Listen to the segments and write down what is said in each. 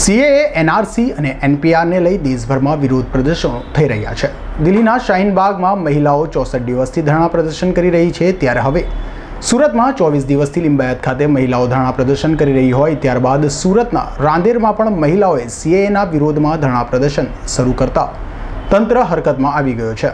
CAA NRC અને એનપીઆરને લઈ દેશભરમાં વિરોધ પ્રદર્શનો થઈ રહ્યા છે દિલ્હીના શાહીનબાગમાં મહિલાઓ ચોસઠ દિવસથી ધરણા પ્રદર્શન કરી રહી છે ત્યારે હવે સુરતમાં ચોવીસ દિવસથી લિંબાયત ખાતે મહિલાઓ ધરણા પ્રદર્શન કરી રહી હોય ત્યારબાદ સુરતના રાંદેરમાં પણ મહિલાઓએ સીએએના વિરોધમાં ધરણા પ્રદર્શન શરૂ કરતા તંત્ર હરકતમાં આવી ગયો છે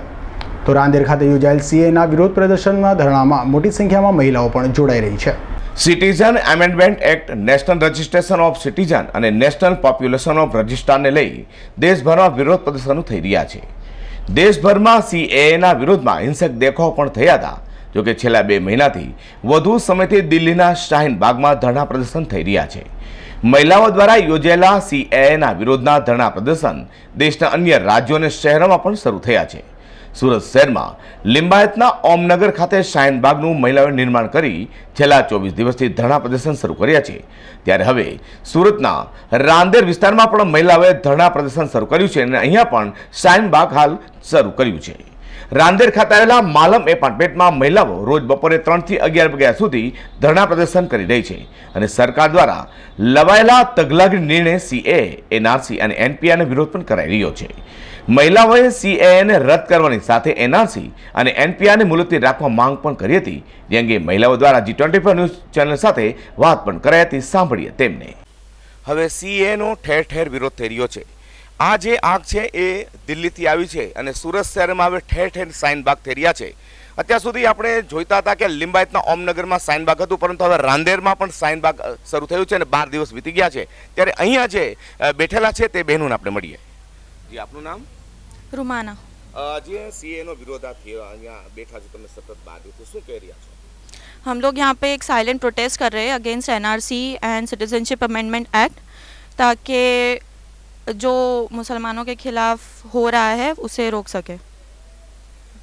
તો રાંદેર ખાતે યોજાયેલ સીએના વિરોધ પ્રદર્શનના ધરણામાં મોટી સંખ્યામાં મહિલાઓ પણ જોડાઈ રહી છે citizen amendment act national registration of citizen અને નેશનલ પોપ્યુલેશન ઓફ રજિસ્ટ્રારને લઈ દેશભરમાં વિરોધ પ્રદર્શનો થઈ રહ્યા છે દેશભરમાં સીએએના વિરોધમાં હિંસક દેખાવ પણ થયા હતા જોકે છેલ્લા બે મહિનાથી વધુ સમયથી દિલ્હીના શાહીન બાગમાં ધરણા પ્રદર્શન થઈ રહ્યા છે મહિલાઓ દ્વારા યોજાયેલા સીએએના વિરોધના ધરણા પ્રદર્શન દેશના અન્ય રાજ્યો અને શહેરોમાં પણ શરૂ થયા છે સુરત શહેરમાં લિંબાયતના ઓમનગર ખાતે શાયનબાગનું મહિલાઓએ નિર્માણ કરી છેલ્લા ચોવીસ દિવસથી ધરણા પ્રદર્શન શરૂ કર્યા છે ત્યારે હવે સુરતના રાંદેર વિસ્તારમાં પણ મહિલાઓએ ધરણા પ્રદર્શન શરૂ કર્યું છે અને અહીંયા પણ શાયનબાગ હાલ શરૂ કર્યું છે રાંદેર ખાતે આવેલા માલમ એપાર્ટમેન્ટમાં મહિલાઓ રોજ બપોરે ત્રણથી અગિયાર વાગ્યા સુધી ધરણા પ્રદર્શન કરી રહી છે અને સરકાર દ્વારા લવાયેલા તગલાગી નિર્ણય સીએ એનઆરસી અને એનપીઆરનો વિરોધ પણ કરાઈ રહ્યો છે મહિલાઓએ સીએએને રદ કરવાની સાથે એનઆરસી અને એનપીઆરને મુલતવી રાખવા માંગ પણ કરી હતી જે અંગે મહિલાઓ દ્વારા G twenty four news channel સાથે વાત પણ કરાઈ હતી સાંભળીએ તેમને હવે સીએનો ઠેર ઠેર વિરોધ થઈ રહ્યો છે આ જે આગ છે એ દિલ્હીથી આવી છે અને સુરત શહેરમાં હવે ઠેર ઠેર સાઇનબાગ થઈ રહ્યા છે અત્યાર સુધી આપણે જોઈતા હતા કે લિંબાયતના ઓમનગરમાં સાઇનબાગ હતું પરંતુ હવે રાંદેરમાં પણ સાઇનબાગ શરૂ થયું છે અને બાર દિવસ વીતી ગયા છે ત્યારે અહીંયા જે બેઠેલા છે તે બહેનોને આપણે મળીએ જી આપનું નામ રૂમાના જે સીએનો વિરોધા વિરોધાત અહીંયા બેઠા છો તમે સતત બાર દિવસ શું કહી રહ્યા છો हम लोग यहाँ પે એક સાઇલેન્ટ પ્રોટેસ્ટ કર રહે against NRC and citizenship amendment amendment act ताकि जो मुसलमानों के खिलाफ हो रहा है उसे रोक सके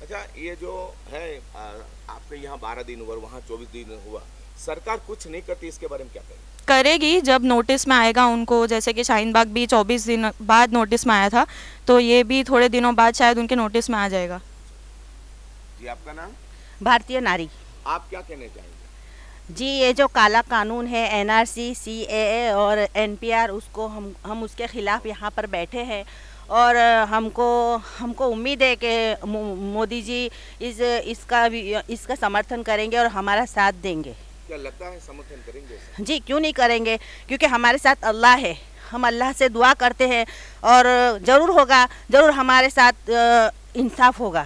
अच्छा ये जो है आपके यहाँ बारह दिन हुआ वहाँ चौबीस दिन हुआ सरकार कुछ नहीं करती इसके बारे में क्या करेगी करेगी जब नोटिस में आएगा उनको जैसे कि शाहीन बाग भी 24 दिन बाद नोटिस में आया था तो ये भी थोड़े दिनों बाद शायद उनके नोटिस में आ जाएगा जी आपका नाम भारतीय नारी आप क्या कहने चाहेंगे जी ये जो काला कानून है एनआरसी, सीएए और एनपीआर उसको हम हम उसके ख़िलाफ़ यहाँ पर बैठे हैं और हमको हमको उम्मीद है कि मोदी जी इस इसका इसका समर्थन करेंगे और हमारा साथ देंगे क्या लगता है समर्थन करेंगे जी क्यों नहीं करेंगे क्योंकि हमारे साथ अल्लाह है हम अल्लाह से दुआ करते हैं और ज़रूर होगा ज़रूर हमारे साथ इंसाफ होगा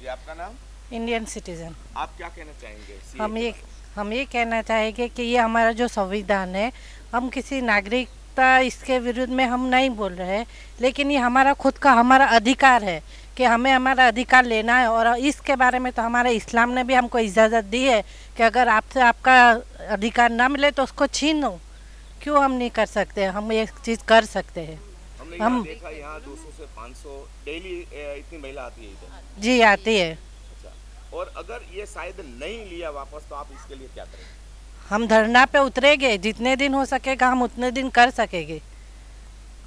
जी आपका नाम इंडियन सिटीजन आप क्या कहना चाहेंगे हम ये हम ये कहना चाहेंगे कि ये हमारा जो संविधान है हम किसी नागरिकता इसके विरुद्ध में हम नहीं बोल रहे हैं लेकिन ये हमारा खुद का हमारा अधिकार है कि हमें हमारा अधिकार लेना है और इसके बारे में तो हमारे इस्लाम ने भी हमको इजाज़त दी है कि अगर आपसे आपका अधिकार ना मिले तो उसको छीनो क्यों हम नहीं कर सकते हम ये चीज़ कर सकते हैं हम देखा यहाँ सौ से सौ डेली इतनी महिला आती है जी आती है और अगर ये शायद नहीं लिया वापस तो आप इसके लिए क्या करेंगे हम धरना पे उतरेंगे जितने दिन हो सकेगा हम उतने दिन कर सकेंगे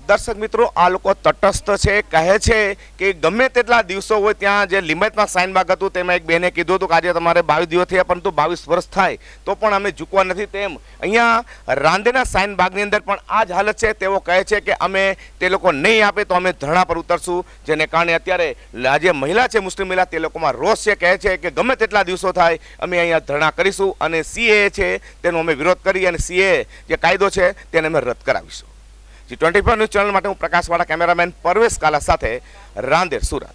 દર્શક મિત્રો આ લોકો તટસ્થ છે કહે છે કે ગમે તેટલા દિવસો હોય ત્યાં જે લિમિટમાં સાઇન માગ હતું તેમાં એક બહેને કીધું હતું કે આજે તમારે બાવીસ દિવસ થયા પરંતુ બાવીસ વર્ષ થાય તો પણ અમે ઝૂકવા નથી તેમ અહીંયા રાંધેના સાઇન બાગની અંદર પણ આ જ હાલત છે તેઓ કહે છે કે અમે તે લોકો નહીં આપે તો અમે ધરણા પર ઉતરશું જેને કારણે અત્યારે આજે મહિલા છે મુસ્લિમ મહિલા તે લોકોમાં રોષ છે કહે છે કે ગમે તેટલા દિવસો થાય અમે અહીંયા ધરણા કરીશું અને સીએ છે તેનો અમે વિરોધ કરી અને સીએ જે કાયદો છે તેને અમે રદ કરાવીશું G twenty four news channel માટે હું પ્રકાશવાળા કેમેરામેન પરવેશ કાલા સાથે રાંદેર સુરત